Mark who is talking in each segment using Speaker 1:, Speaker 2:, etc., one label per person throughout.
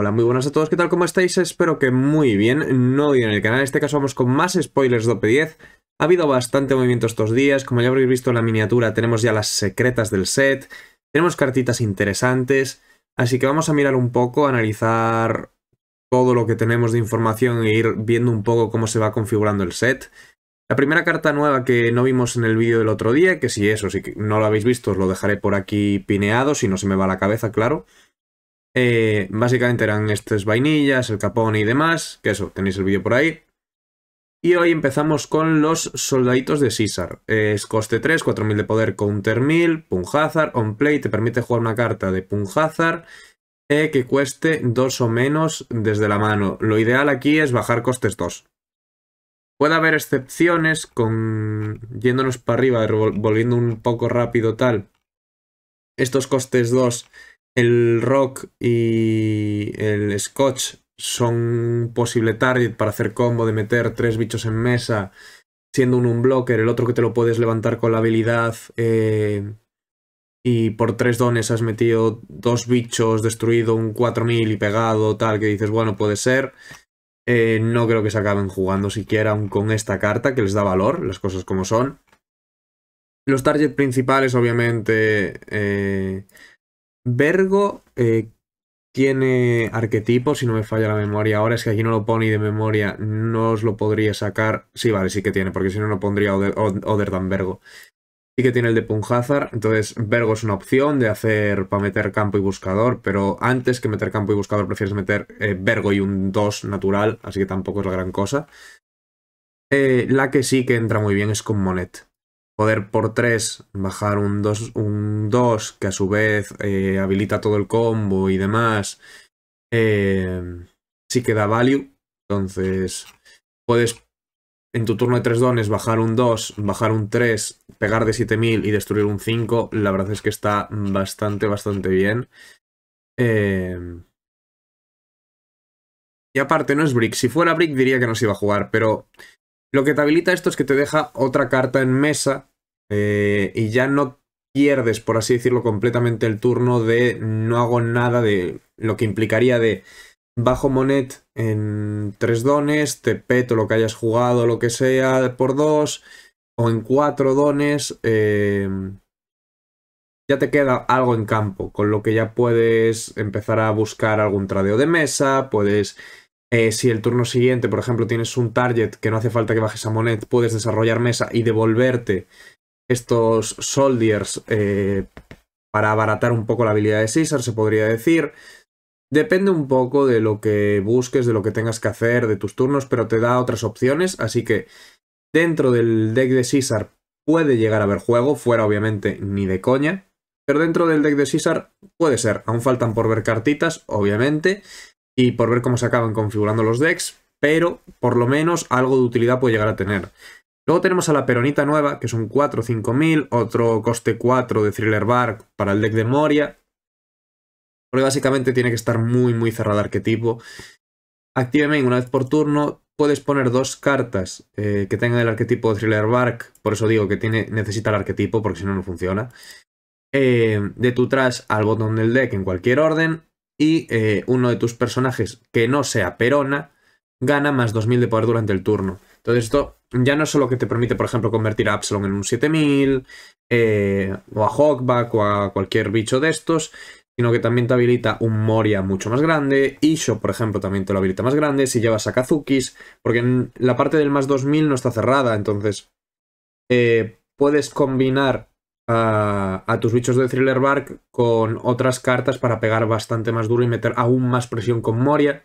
Speaker 1: Hola, muy buenas a todos, ¿qué tal? ¿Cómo estáis? Espero que muy bien, no hoy en el canal, en este caso vamos con más spoilers de 10 Ha habido bastante movimiento estos días, como ya habréis visto en la miniatura tenemos ya las secretas del set, tenemos cartitas interesantes, así que vamos a mirar un poco, analizar todo lo que tenemos de información e ir viendo un poco cómo se va configurando el set. La primera carta nueva que no vimos en el vídeo del otro día, que si eso, si no lo habéis visto os lo dejaré por aquí pineado, si no se me va la cabeza, claro. Eh, básicamente eran estas vainillas, el capón y demás, que eso, tenéis el vídeo por ahí. Y hoy empezamos con los soldaditos de César. Es coste 3, 4000 de poder, counter 1000, Punjazar, on play, te permite jugar una carta de Punjazar eh, que cueste 2 o menos desde la mano. Lo ideal aquí es bajar costes 2. Puede haber excepciones con yéndonos para arriba, volviendo un poco rápido tal. Estos costes 2 el rock y el scotch son posible target para hacer combo de meter tres bichos en mesa, siendo uno un blocker, el otro que te lo puedes levantar con la habilidad eh, y por tres dones has metido dos bichos, destruido un 4000 y pegado, tal, que dices, bueno, puede ser. Eh, no creo que se acaben jugando siquiera aún con esta carta que les da valor, las cosas como son. Los targets principales, obviamente, eh, Vergo eh, tiene arquetipo, si no me falla la memoria. Ahora es que aquí no lo pone y de memoria no os lo podría sacar. Sí, vale, sí que tiene, porque si no, no pondría Other, than Vergo. Sí que tiene el de Punjazar, entonces Vergo es una opción de hacer para meter campo y buscador, pero antes que meter campo y buscador prefieres meter eh, Vergo y un 2 natural, así que tampoco es la gran cosa. Eh, la que sí que entra muy bien es con Monet. Poder por 3 bajar un 2, un 2, que a su vez eh, habilita todo el combo y demás, eh, sí que da value. Entonces, puedes en tu turno de 3 dones bajar un 2, bajar un 3, pegar de 7000 y destruir un 5. La verdad es que está bastante, bastante bien. Eh, y aparte, no es Brick. Si fuera Brick diría que no se iba a jugar, pero lo que te habilita esto es que te deja otra carta en mesa y ya no pierdes, por así decirlo, completamente el turno de no hago nada de lo que implicaría de bajo Monet en tres dones, te peto lo que hayas jugado, lo que sea, por dos, o en cuatro dones, em, ya te queda algo en campo, con lo que ya puedes empezar a buscar algún tradeo de mesa, puedes... Eh, si el turno siguiente, por ejemplo, tienes un target que no hace falta que bajes a Monet, puedes desarrollar mesa y devolverte estos soldiers eh, para abaratar un poco la habilidad de Caesar, se podría decir. Depende un poco de lo que busques, de lo que tengas que hacer, de tus turnos, pero te da otras opciones, así que dentro del deck de Caesar puede llegar a haber juego, fuera obviamente ni de coña, pero dentro del deck de Caesar puede ser, aún faltan por ver cartitas, obviamente, y por ver cómo se acaban configurando los decks, pero por lo menos algo de utilidad puede llegar a tener. Luego tenemos a la Peronita nueva, que son 4 5000, otro coste 4 de Thriller Bark para el deck de Moria. Porque básicamente tiene que estar muy muy cerrado arquetipo. Active una vez por turno, puedes poner dos cartas eh, que tengan el arquetipo de Thriller Bark, por eso digo que tiene, necesita el arquetipo porque si no no funciona. Eh, de tu trash al botón del deck en cualquier orden y eh, uno de tus personajes que no sea Perona gana más 2000 de poder durante el turno. Entonces esto ya no solo que te permite, por ejemplo, convertir a epsilon en un 7000, eh, o a Hawkback, o a cualquier bicho de estos, sino que también te habilita un Moria mucho más grande, Isho, por ejemplo, también te lo habilita más grande, si llevas a Kazukis, porque la parte del más 2000 no está cerrada, entonces eh, puedes combinar a, a, tus bichos de Thriller Bark con otras cartas para pegar bastante más duro y meter aún más presión con Moria,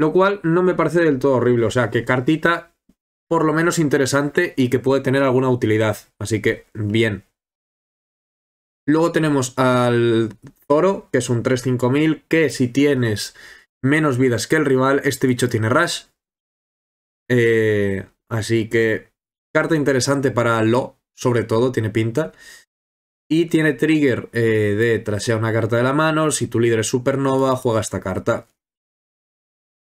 Speaker 1: lo cual no me parece del todo horrible, o sea que cartita por lo menos interesante y que puede tener alguna utilidad. Así que, bien. Luego tenemos al toro, que es un 3-5000, que si tienes menos vidas que el rival, este bicho tiene Rush. Eh, así que, carta interesante para Lo, sobre todo, tiene pinta. Y tiene trigger eh, de trasear una carta de la mano, si tu líder es supernova, juega esta carta.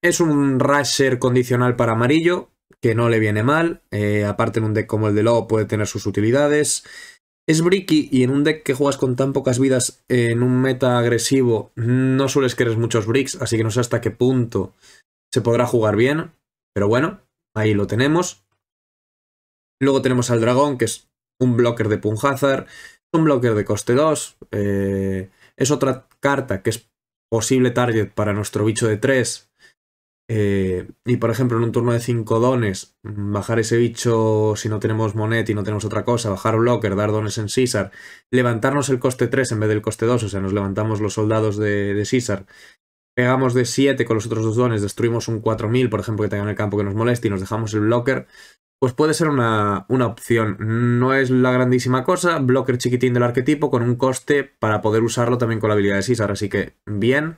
Speaker 1: Es un Rasher condicional para amarillo, que no le viene mal. Eh, aparte, en un deck como el de Lobo puede tener sus utilidades. Es bricky y en un deck que juegas con tan pocas vidas en un meta agresivo no sueles querer muchos bricks, así que no sé hasta qué punto se podrá jugar bien. Pero bueno, ahí lo tenemos. Luego tenemos al dragón, que es un blocker de Punhazar, un blocker de coste 2. Eh, es otra carta que es posible target para nuestro bicho de 3 eh, y por ejemplo, en un turno de 5 dones, mm, bajar ese bicho si no tenemos monet y no tenemos otra cosa, bajar blocker, dar dones en César, levantarnos el coste 3 en vez del coste 2, o sea, nos levantamos los soldados de, de pegamos de 7 con los otros dos dones, destruimos un 4000, por ejemplo, que tenga en el campo que nos moleste y nos dejamos el blocker, pues puede ser una, una opción. No es la grandísima cosa, blocker chiquitín del arquetipo con un coste para poder usarlo también con la habilidad de César, así que bien.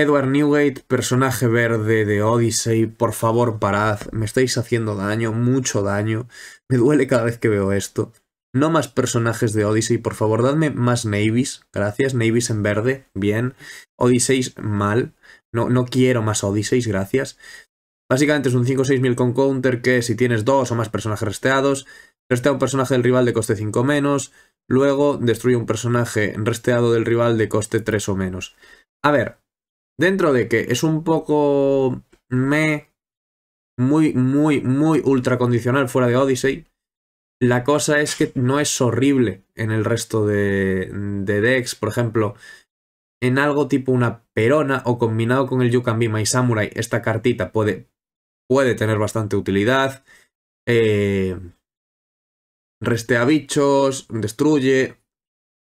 Speaker 1: Edward Newgate, personaje verde de Odyssey, por favor parad, me estáis haciendo daño, mucho daño, me duele cada vez que veo esto. No más personajes de Odyssey, por favor, dadme más Navies, gracias, Navies en verde, bien, Odysseys mal, no, no quiero más Odyssey, gracias. Básicamente es un 5-6 mil con counter que si tienes dos o más personajes resteados, restea un personaje del rival de coste 5 menos, luego destruye un personaje resteado del rival de coste 3 o menos. A ver, Dentro de que es un poco me muy, muy, muy ultra fuera de Odyssey, la cosa es que no es horrible en el resto de, Dex. decks. Por ejemplo, en algo tipo una perona o combinado con el You y Samurai, esta cartita puede, puede tener bastante utilidad. Eh, restea bichos, destruye,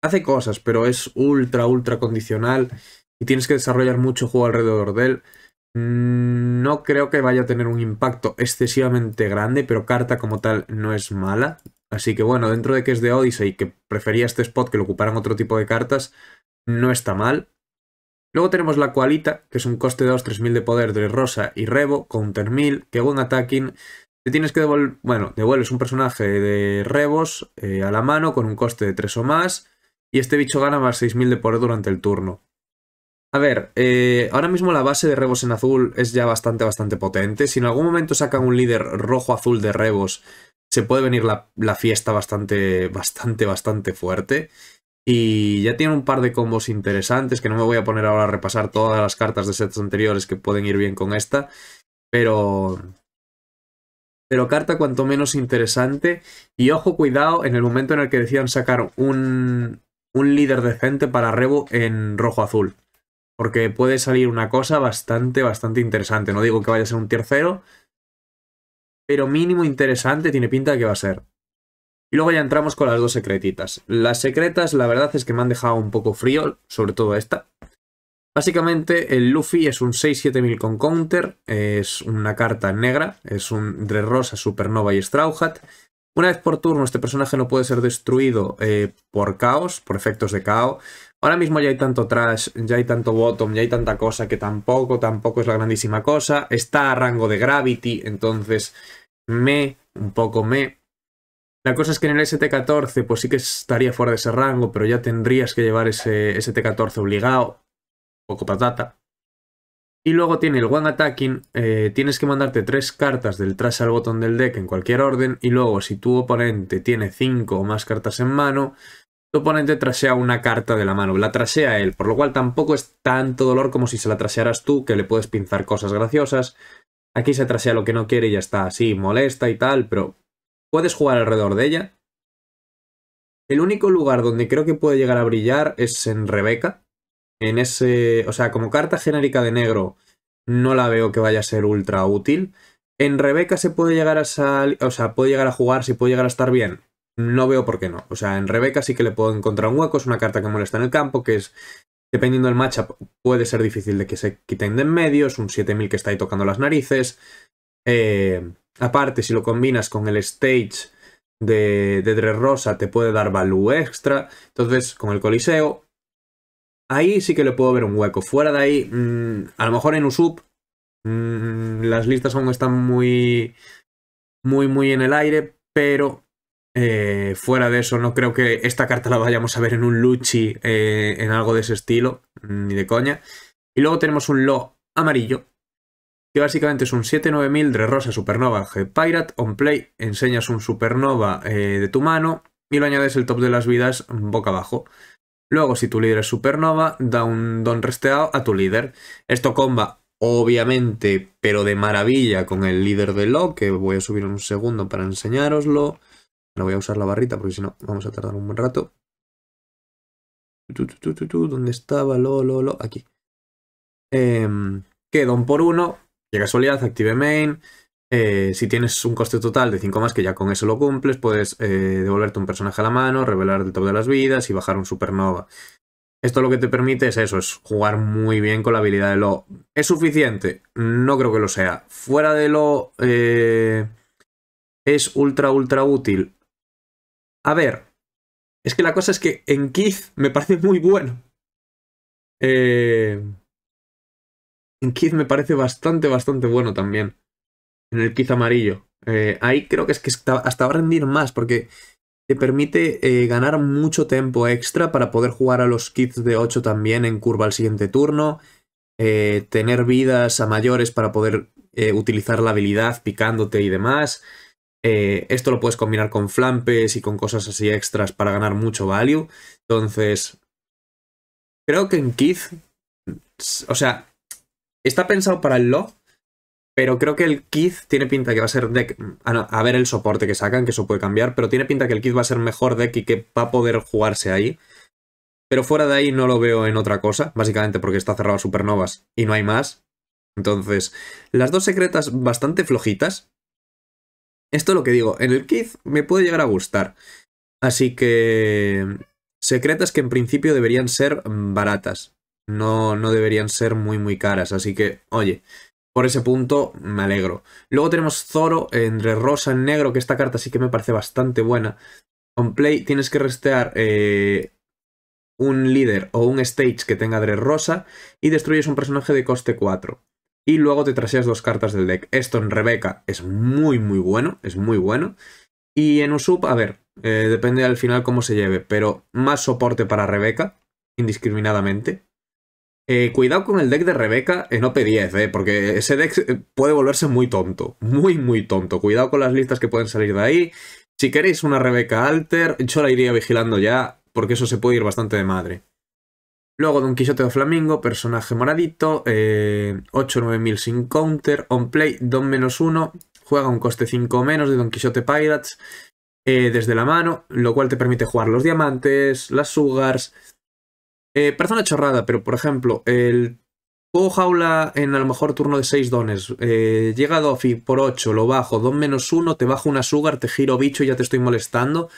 Speaker 1: hace cosas, pero es ultra, ultra condicional y tienes que desarrollar mucho juego alrededor de él. Mm, no creo que vaya a tener un impacto excesivamente grande, pero carta como tal no es mala. Así que bueno, dentro de que es de Odyssey, que prefería este spot que lo ocuparan otro tipo de cartas, no está mal. Luego tenemos la Cualita, que es un coste de 2, 3000 de poder de Rosa y Rebo, counter 1000, que buen attacking. Te tienes que devolver, bueno, devuelves un personaje de Rebos eh, a la mano con un coste de 3 o más, y este bicho gana más 6000 de poder durante el turno. A ver, eh, ahora mismo la base de Rebos en azul es ya bastante, bastante potente. Si en algún momento sacan un líder rojo-azul de Rebos, se puede venir la, fiesta bastante, bastante, bastante fuerte. Y ya tiene un par de combos interesantes, que no me voy a poner ahora a repasar todas las cartas de sets anteriores que pueden ir bien con esta. Pero... Pero carta cuanto menos interesante. Y ojo, cuidado, en el momento en el que decían sacar un, un líder decente para Rebo en rojo-azul porque puede salir una cosa bastante, bastante interesante. No digo que vaya a ser un tercero, pero mínimo interesante tiene pinta de que va a ser. Y luego ya entramos con las dos secretitas. Las secretas, la verdad es que me han dejado un poco frío, sobre todo esta. Básicamente, el Luffy es un 6-7000 con counter, es una carta negra, es un rosa Supernova y Straw Hat. Una vez por turno, este personaje no puede ser destruido eh, por caos, por efectos de caos. Ahora mismo ya hay tanto trash, ya hay tanto bottom, ya hay tanta cosa que tampoco, tampoco es la grandísima cosa. Está a rango de gravity, entonces me, un poco me. La cosa es que en el ST14 pues sí que estaría fuera de ese rango, pero ya tendrías que llevar ese ST14 obligado. Poco patata. Y luego tiene el One Attacking, eh, tienes que mandarte tres cartas del trash al botón del deck en cualquier orden y luego si tu oponente tiene cinco o más cartas en mano, tu oponente trasea una carta de la mano, la trasea él, por lo cual tampoco es tanto dolor como si se la trasearas tú, que le puedes pinzar cosas graciosas. Aquí se trasea lo que no quiere y ya está, así molesta y tal, pero puedes jugar alrededor de ella. El único lugar donde creo que puede llegar a brillar es en Rebeca. En ese, o sea, como carta genérica de negro, no la veo que vaya a ser ultra útil. En Rebeca se puede llegar a salir, o sea, puede llegar a jugar, si puede llegar a estar bien no veo por qué no. O sea, en Rebeca sí que le puedo encontrar un hueco, es una carta que molesta en el campo, que es, dependiendo del matchup, puede ser difícil de que se quiten de en medio, es un 7000 que está ahí tocando las narices. Eh, aparte, si lo combinas con el stage de, de Rosa, te puede dar value extra. Entonces, con el Coliseo, ahí sí que le puedo ver un hueco. Fuera de ahí, mm, a lo mejor en Usup, mm, las listas aún están muy, muy, muy en el aire, pero eh, fuera de eso, no creo que esta carta la vayamos a ver en un Luchi, eh, en algo de ese estilo, ni de coña. Y luego tenemos un Lo amarillo, que básicamente es un 7-9000 de Rosa Supernova G Pirate. On play enseñas un Supernova eh, de tu mano y lo añades el top de las vidas boca abajo. Luego, si tu líder es Supernova, da un don resteado a tu líder. Esto comba, obviamente, pero de maravilla con el líder de Lo, que voy a subir un segundo para enseñároslo. No voy a usar la barrita porque si no vamos a tardar un buen rato. ¿Dónde estaba? Lo, lo, lo. Aquí. Eh, em, que por uno. Llega casualidad, active main. Eh, si tienes un coste total de 5 más, que ya con eso lo cumples, puedes eh, devolverte un personaje a la mano, revelar el top de las vidas y bajar un supernova. Esto lo que te permite es eso, es jugar muy bien con la habilidad de Lo. ¿Es suficiente? No creo que lo sea. Fuera de Lo, eh, ¿es ultra, ultra útil? A ver, es que la cosa es que en Keith me parece muy bueno. Eh, en Keith me parece bastante, bastante bueno también. En el Keith amarillo. Eh, ahí creo que es que hasta va a rendir más porque te permite eh, ganar mucho tiempo extra para poder jugar a los Kids de 8 también en curva al siguiente turno. Eh, tener vidas a mayores para poder utilizar la habilidad picándote y demás. Eh, esto lo puedes combinar con flampes y con cosas así extras para ganar mucho value. Entonces, creo que en Keith, o sea, está pensado para el log, pero creo que el Keith tiene pinta que va a ser deck. Mm, a ver el soporte que sacan, que eso puede cambiar, pero tiene pinta que el Keith va a ser mejor deck y que va a poder jugarse ahí. Pero fuera de ahí no lo veo en otra cosa, básicamente porque está cerrado Supernovas y no hay más. Entonces, las dos secretas bastante flojitas, esto es lo que digo, en el kit me puede llegar a gustar. Así que... Secretas que en principio deberían ser mm, baratas. No, no deberían ser muy muy caras. Así que, oye, por ese punto me alegro. Luego tenemos Zoro entre rosa en negro, que esta carta sí que me parece bastante buena. Con play tienes que restear eh, un líder o un stage que tenga Dres Rosa y destruyes un personaje de coste 4 y luego te traseas dos cartas del deck. Esto en Rebeca es muy, muy bueno, es muy bueno. Y en Usup, a ver, eh, depende al final cómo se lleve, pero más soporte para Rebeca, indiscriminadamente. Eh, cuidado con el deck de Rebeca en OP10, eh, porque ese deck eh, puede volverse muy tonto, muy, muy tonto. Cuidado con las listas que pueden salir de ahí. Si queréis una Rebeca Alter, yo la iría vigilando ya, porque eso se puede ir bastante de madre. Luego Don Quixote de Flamingo, personaje moradito, eh, 8-9000 sin counter, on play, Don menos 1, juega un coste 5 menos de Don Quixote Pirates eh, desde la mano, lo cual te permite jugar los diamantes, las sugars. Eh, persona chorrada, pero por ejemplo, el o jaula en a lo mejor turno de 6 dones, eh, llega Dofi por 8, lo bajo, don menos 1, te bajo una sugar, te giro bicho y ya te estoy molestando,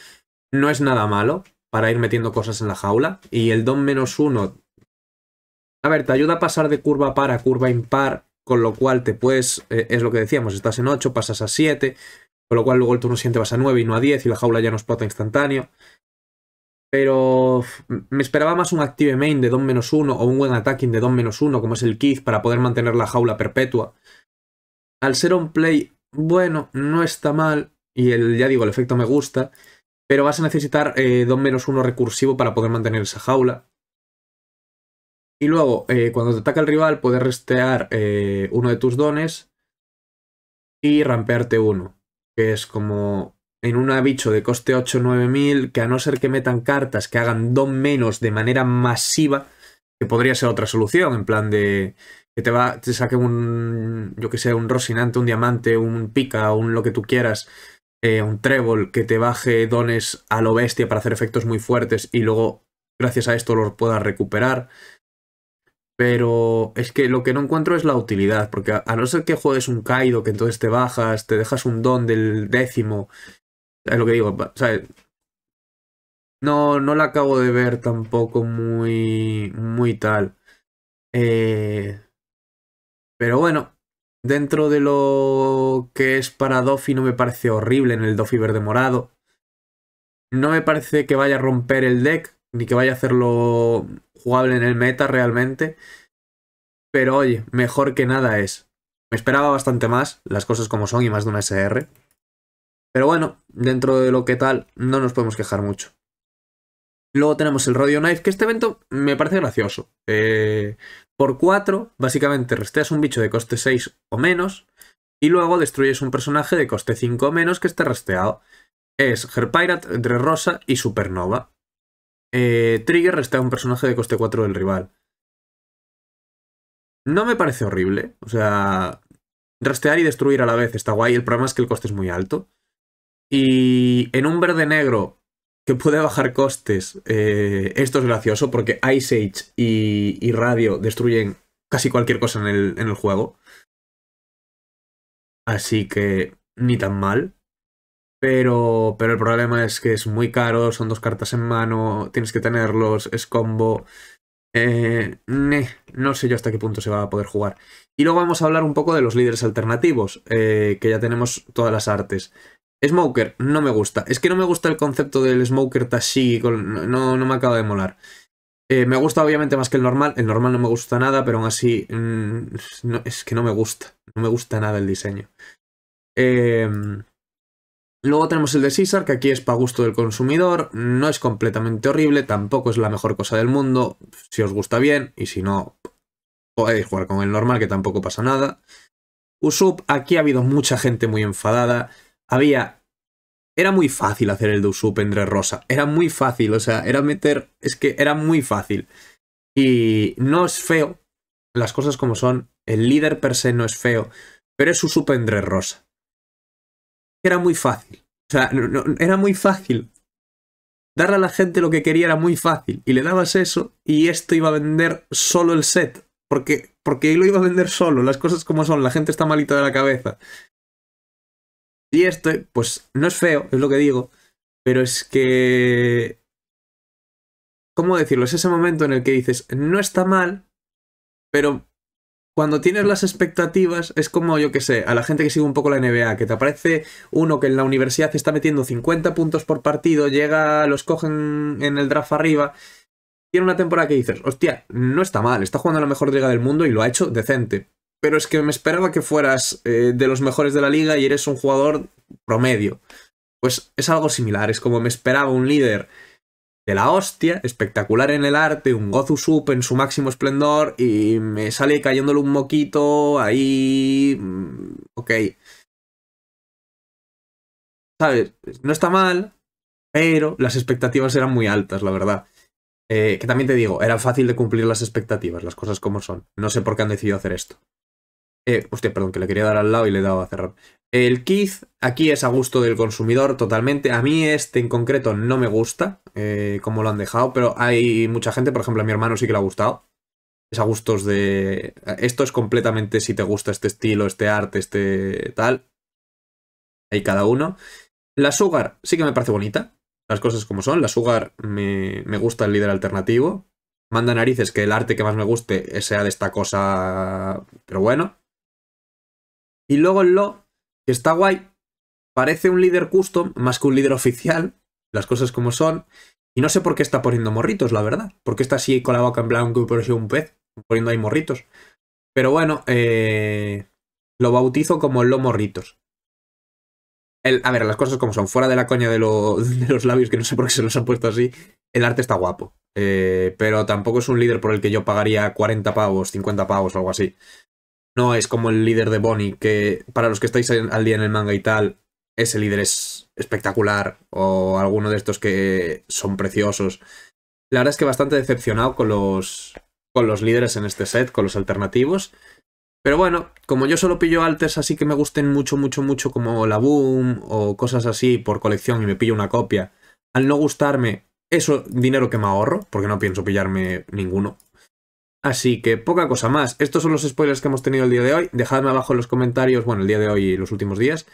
Speaker 1: no es nada malo para ir metiendo cosas en la jaula. Y el Don menos 1, a ver, te ayuda a pasar de curva par a curva impar, con lo cual te puedes, eh, es lo que decíamos, estás en 8, pasas a 7, con lo cual luego el turno siguiente vas a 9 y no a 10 y la jaula ya no explota instantáneo. Pero me esperaba más un active main de 2 menos 1 o un buen attacking de 2 menos 1 como es el Keith para poder mantener la jaula perpetua. Al ser on play, bueno, no está mal y el, ya digo, el efecto me gusta. Pero vas a necesitar eh, don menos uno recursivo para poder mantener esa jaula. Y luego, eh, cuando te ataca el rival, puedes restear eh, uno de tus dones y rampearte uno. Que es como en un bicho de coste 8 9000 que a no ser que metan cartas que hagan don menos de manera masiva, que podría ser otra solución, en plan de que te va te saque un yo que sé, un rocinante, un diamante, un pica, un lo que tú quieras eh, un trébol que te baje dones a lo bestia para hacer efectos muy fuertes y luego gracias a esto los puedas recuperar. Pero es que lo que no encuentro es la utilidad, porque a, no ser que juegues un Kaido, que entonces te bajas, te dejas un don del décimo, es lo que digo, ¿sabes? no, no la acabo de ver tampoco muy, muy tal. Eh, pero bueno, Dentro de lo que es para Doffy no me parece horrible en el Doffy verde morado. No me parece que vaya a romper el deck, ni que vaya a hacerlo jugable en el meta realmente. Pero oye, mejor que nada es. Me esperaba bastante más, las cosas como son y más de una SR. Pero bueno, dentro de lo que tal, no nos podemos quejar mucho. Luego tenemos el Radio Knife, que este evento me parece gracioso. Eh, por 4, básicamente rasteas un bicho de coste 6 o menos, y luego destruyes un personaje de coste 5 o menos que esté rasteado. Es Her Pirate entre Rosa y Supernova. Eh, Trigger restea un personaje de coste 4 del rival. No me parece horrible. O sea, rastear y destruir a la vez está guay. El problema es que el coste es muy alto. Y en un verde negro que puede bajar costes. Eh, esto es gracioso porque Ice Age y, Radio destruyen casi cualquier cosa en el, en el juego. Así que ni tan mal. Pero, pero el problema es que es muy caro, son dos cartas en mano, tienes que tenerlos, es combo. Eh, no sé yo hasta qué punto se va a poder jugar. Y luego vamos a hablar un poco de los líderes alternativos, eh, que ya tenemos todas las artes. Smoker, no me gusta. Es que no me gusta el concepto del Smoker Tashi, no, no me acaba de molar. Eh, me gusta obviamente más que el normal, el normal no me gusta nada, pero aún así mm, es que no me gusta, no me gusta nada el diseño. Em, luego tenemos el de Caesar, que aquí es para gusto del consumidor, no es completamente horrible, tampoco es la mejor cosa del mundo, si os gusta bien y si no podéis jugar con el normal que tampoco pasa nada. Usup, aquí ha habido mucha gente muy enfadada, había... Era muy fácil hacer el Usup, entre Rosa. Era muy fácil, o sea, era meter... Es que era muy fácil. Y no es feo, las cosas como son. El líder per se no es feo, pero es Usup entre Rosa. Era muy fácil. O sea, era muy fácil. Darle a la gente lo que quería era muy fácil. Y le dabas eso y esto iba a vender solo el set. Porque, porque lo iba a vender solo, las cosas como son, la gente está malita de la cabeza. Y esto, pues no es feo, es lo que digo, pero es que... ¿Cómo decirlo? Es ese momento en el que dices, no está mal, pero cuando tienes las expectativas, es como, yo que sé, a la gente que sigue un poco la NBA, que te aparece uno que en la universidad está metiendo 50 puntos por partido, llega, los cogen en el draft arriba, tiene una temporada que dices, hostia, no está mal, está jugando la mejor liga del mundo y lo ha hecho decente pero es que me esperaba que fueras eh, de los mejores de la liga y eres un jugador promedio. Pues es algo similar, es como me esperaba un líder de la hostia, espectacular en el arte, un Gozu Sup en su máximo esplendor y me sale cayéndole un moquito ahí... Mm, ok. ¿Sabes? No está mal, pero las expectativas eran muy altas, la verdad. Eh, que también te digo, era fácil de cumplir las expectativas, las cosas como son. No sé por qué han decidido hacer esto. Eh, hostia, perdón, que le quería dar al lado y le he dado a cerrar. El Keith aquí es a gusto del consumidor totalmente. A mí este en concreto no me gusta eh, como lo han dejado, pero hay mucha gente, por ejemplo, a mi hermano sí que le ha gustado. Es a gustos de... Esto es completamente si te gusta este estilo, este arte, este tal. Hay cada uno. La Sugar sí que me parece bonita. Las cosas como son. La Sugar me gusta el líder alternativo. Manda narices que el arte que más me guste sea de esta cosa... Pero bueno. Y luego el Lo, que está guay, parece un líder custom más que un líder oficial, las cosas como son. Y no sé por qué está poniendo morritos, la verdad. Porque está así con la boca en blanco pero por un pez, poniendo ahí morritos. Pero bueno, eh, lo bautizo como lo morritos. El, a ver, las cosas como son, fuera de la coña de, los labios, que no sé por qué se los han puesto así, el arte está guapo. Eh, pero tampoco es un líder por el que yo pagaría 40 pavos, 50 pavos o algo así. No es como el líder de Bonnie, que para los que estáis al día en el manga y tal, ese líder es espectacular. O alguno de estos que son preciosos. La verdad es que bastante decepcionado con los, con los líderes en este set, con los alternativos. Pero bueno, como yo solo pillo alters así que me gusten mucho, mucho, mucho como la Boom o cosas así por colección y me pillo una copia, al no gustarme, eso dinero que me ahorro, porque no pienso pillarme ninguno, Así que poca cosa más. Estos son los spoilers que hemos tenido el día de hoy. Dejadme abajo en los comentarios, bueno, el día de hoy y los últimos días,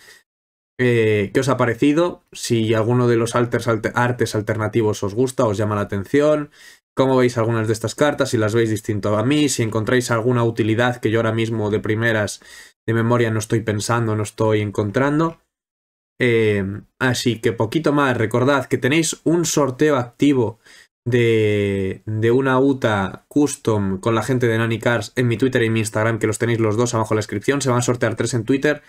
Speaker 1: eh, qué os ha parecido, si alguno de los artes alternativos os gusta, os llama la atención, cómo veis algunas de estas cartas, si las veis distinto a mí, si encontráis alguna utilidad que yo ahora mismo de primeras de memoria no estoy pensando, no estoy encontrando. Eh, así que poquito más, recordad que tenéis un sorteo activo de, una UTA custom con la gente de Nani Cars en mi Twitter y mi Instagram, que los tenéis los dos abajo en la descripción. Se van a sortear tres en Twitter,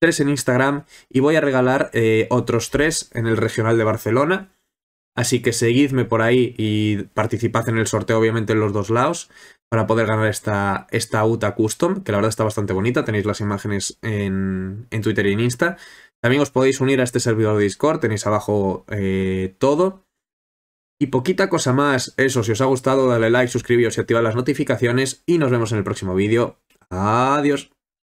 Speaker 1: tres en Instagram y voy a regalar eh, otros tres en el Regional de Barcelona. Así que seguidme por ahí y participad en el sorteo, obviamente, en los dos lados para poder ganar esta, esta UTA custom, que la verdad está bastante bonita. Tenéis las imágenes en, Twitter y en Insta. También os podéis unir a este servidor de Discord, tenéis abajo eh, todo. Y poquita cosa más. Eso, si os ha gustado, dale like, suscribíos y activa las notificaciones. Y nos vemos en el próximo vídeo. Adiós.